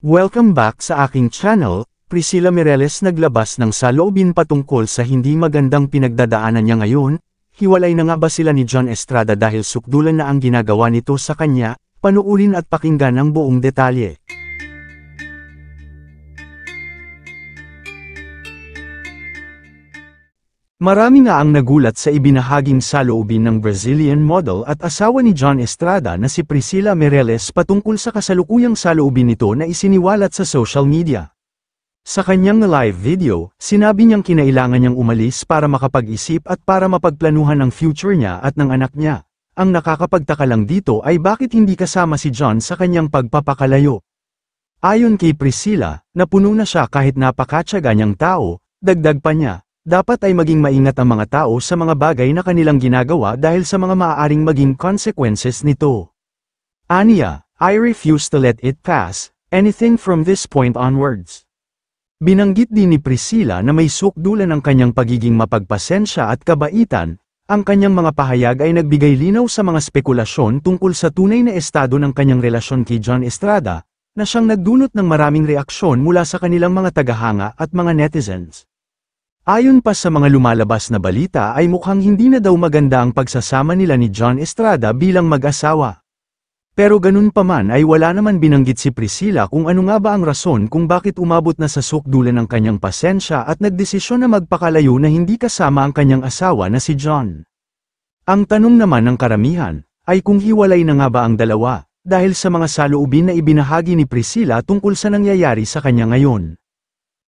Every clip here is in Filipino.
Welcome back sa aking channel, Priscilla Mireles naglabas ng saloobin patungkol sa hindi magandang pinagdadaanan niya ngayon, hiwalay na nga ba sila ni John Estrada dahil sukdulan na ang ginagawa nito sa kanya, panuulin at pakinggan ang buong detalye. Marami nga ang nagulat sa ibinahaging saloobin ng Brazilian model at asawa ni John Estrada na si Priscilla Mireles patungkol sa kasalukuyang saloobin nito na isiniwalat sa social media. Sa kanyang live video, sinabi niyang kinailangan niyang umalis para makapag-isip at para mapagplanuhan ang future niya at ng anak niya. Ang nakakapagtaka lang dito ay bakit hindi kasama si John sa kanyang pagpapakalayo. Ayon kay Priscilla, napuno na siya kahit napakatsaga niyang tao, dagdag pa niya, dapat ay maging maingat ang mga tao sa mga bagay na kanilang ginagawa dahil sa mga maaaring maging consequences nito. Anya, I refuse to let it pass, anything from this point onwards. Binanggit din ni Priscilla na may sukdulan ang kanyang pagiging mapagpasensya at kabaitan, ang kanyang mga pahayag ay nagbigay linaw sa mga spekulasyon tungkol sa tunay na estado ng kanyang relasyon kay John Estrada, na siyang nagdulot ng maraming reaksyon mula sa kanilang mga tagahanga at mga netizens. Ayon pa sa mga lumalabas na balita ay mukhang hindi na daw maganda ang pagsasama nila ni John Estrada bilang mag-asawa. Pero ganun pa man ay wala naman binanggit si Priscilla kung ano nga ba ang rason kung bakit umabot na sa sukdulan ang kanyang pasensya at nagdesisyon na magpakalayo na hindi kasama ang kanyang asawa na si John. Ang tanong naman ng karamihan ay kung hiwalay na nga ba ang dalawa dahil sa mga saloobin na ibinahagi ni Priscilla tungkol sa nangyayari sa kanya ngayon.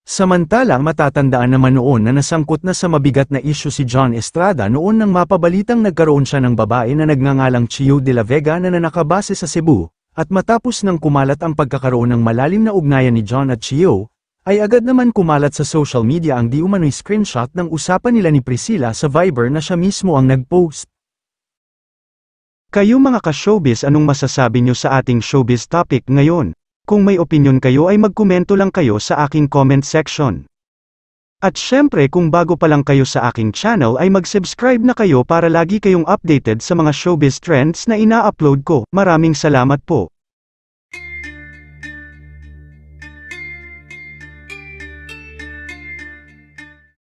Samantalang matatandaan naman noon na nasangkot na sa mabigat na isyu si John Estrada noon nang mapabalitang nagkaroon siya ng babae na nagngangalang Chiu de la Vega na nanakabase sa Cebu, at matapos nang kumalat ang pagkakaroon ng malalim na ugnayan ni John at Chiu, ay agad naman kumalat sa social media ang di umano'y screenshot ng usapan nila ni Priscilla sa Viber na siya mismo ang nagpost. Kayo mga ka-showbiz anong masasabi niyo sa ating showbiz topic ngayon? Kung may opinion kayo ay magkomento lang kayo sa aking comment section. At syempre kung bago pa lang kayo sa aking channel ay mag-subscribe na kayo para lagi kayong updated sa mga showbiz trends na ina-upload ko. Maraming salamat po.